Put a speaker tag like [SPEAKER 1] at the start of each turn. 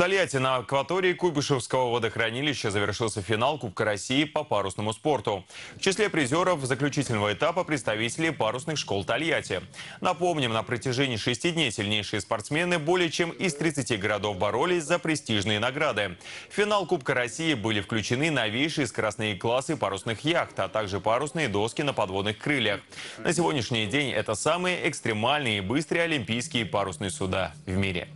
[SPEAKER 1] В Тольятти на акватории Куйбышевского водохранилища завершился финал Кубка России по парусному спорту. В числе призеров заключительного этапа представители парусных школ Тольятти. Напомним, на протяжении шести дней сильнейшие спортсмены более чем из 30 городов боролись за престижные награды. В финал Кубка России были включены новейшие скоростные классы парусных яхт, а также парусные доски на подводных крыльях. На сегодняшний день это самые экстремальные и быстрые олимпийские парусные суда в мире.